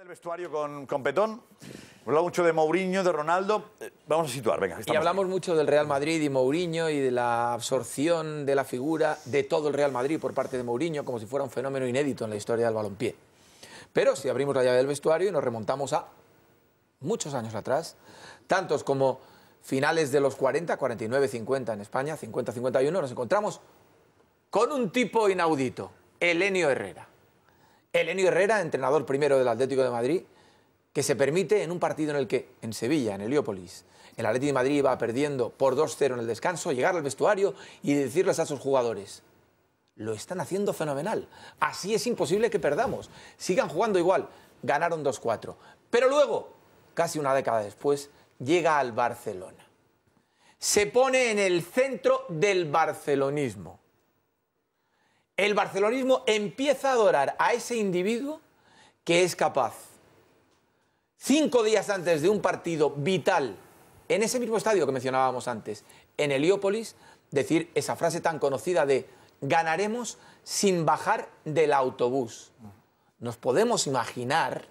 del vestuario con, con Petón. Hablamos mucho de Mourinho, de Ronaldo. Eh, vamos a situar, venga. Y hablamos mucho del Real Madrid y Mourinho y de la absorción de la figura de todo el Real Madrid por parte de Mourinho como si fuera un fenómeno inédito en la historia del balompié. Pero si abrimos la llave del vestuario y nos remontamos a muchos años atrás, tantos como finales de los 40, 49, 50 en España, 50, 51, nos encontramos con un tipo inaudito, Elenio Herrera. Elenio Herrera, entrenador primero del Atlético de Madrid, que se permite en un partido en el que, en Sevilla, en Heliópolis, el Atlético de Madrid va perdiendo por 2-0 en el descanso, llegar al vestuario y decirles a sus jugadores, lo están haciendo fenomenal, así es imposible que perdamos, sigan jugando igual, ganaron 2-4. Pero luego, casi una década después, llega al Barcelona. Se pone en el centro del barcelonismo el barcelonismo empieza a adorar a ese individuo que es capaz, cinco días antes de un partido vital, en ese mismo estadio que mencionábamos antes, en Heliópolis, decir esa frase tan conocida de ganaremos sin bajar del autobús. Nos podemos imaginar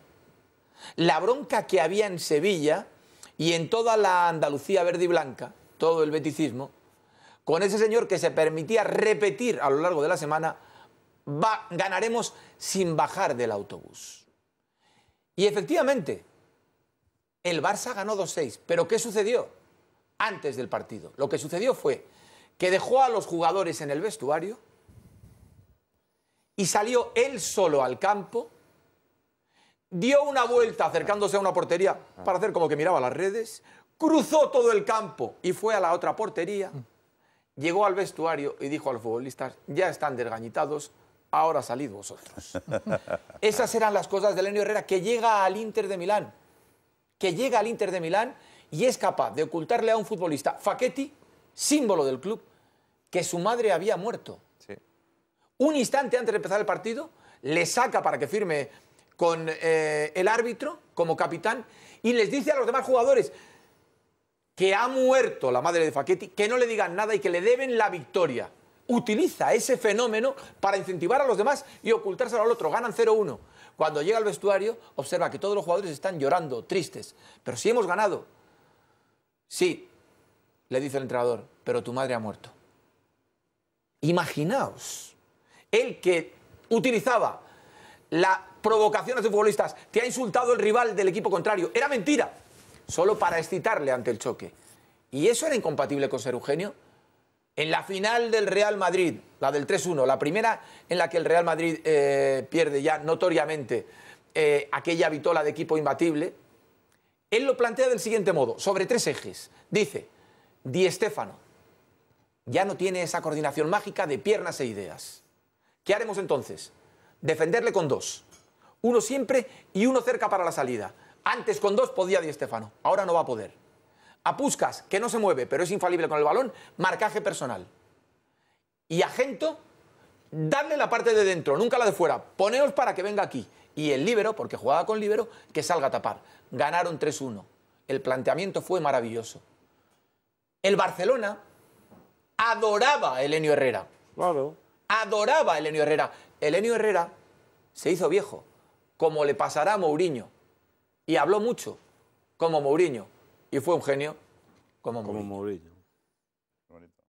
la bronca que había en Sevilla y en toda la Andalucía verde y blanca, todo el beticismo, con ese señor que se permitía repetir a lo largo de la semana, ganaremos sin bajar del autobús. Y efectivamente, el Barça ganó 2-6, pero ¿qué sucedió antes del partido? Lo que sucedió fue que dejó a los jugadores en el vestuario y salió él solo al campo, dio una vuelta acercándose a una portería para hacer como que miraba las redes, cruzó todo el campo y fue a la otra portería llegó al vestuario y dijo a los futbolistas, ya están desgañitados, ahora salid vosotros. Esas eran las cosas de Lenio Herrera, que llega al Inter de Milán, que llega al Inter de Milán y es capaz de ocultarle a un futbolista, Faquetti, símbolo del club, que su madre había muerto. Un instante antes de empezar el partido, le saca para que firme con eh, el árbitro como capitán y les dice a los demás jugadores, que ha muerto la madre de Facchetti, que no le digan nada y que le deben la victoria. Utiliza ese fenómeno para incentivar a los demás y ocultárselo al otro. Ganan 0-1. Cuando llega al vestuario, observa que todos los jugadores están llorando, tristes. Pero si hemos ganado. Sí, le dice el entrenador, pero tu madre ha muerto. Imaginaos, el que utilizaba la provocación a sus futbolistas, te ha insultado el rival del equipo contrario. Era mentira solo para excitarle ante el choque. ¿Y eso era incompatible con ser Eugenio? En la final del Real Madrid, la del 3-1, la primera en la que el Real Madrid eh, pierde ya notoriamente eh, aquella vitola de equipo imbatible, él lo plantea del siguiente modo, sobre tres ejes. Dice, Di Stéfano ya no tiene esa coordinación mágica de piernas e ideas. ¿Qué haremos entonces? Defenderle con dos. Uno siempre y uno cerca para la salida. Antes con dos podía Di Stefano, ahora no va a poder. A Puskas, que no se mueve, pero es infalible con el balón, marcaje personal. Y a Gento, darle la parte de dentro, nunca la de fuera. Poneos para que venga aquí. Y el líbero, porque jugaba con líbero, que salga a tapar. Ganaron 3-1. El planteamiento fue maravilloso. El Barcelona adoraba a Elenio Herrera. Claro. Adoraba a Elenio Herrera. Elenio Herrera se hizo viejo, como le pasará a Mourinho y habló mucho, como Mourinho, y fue un genio como Mourinho.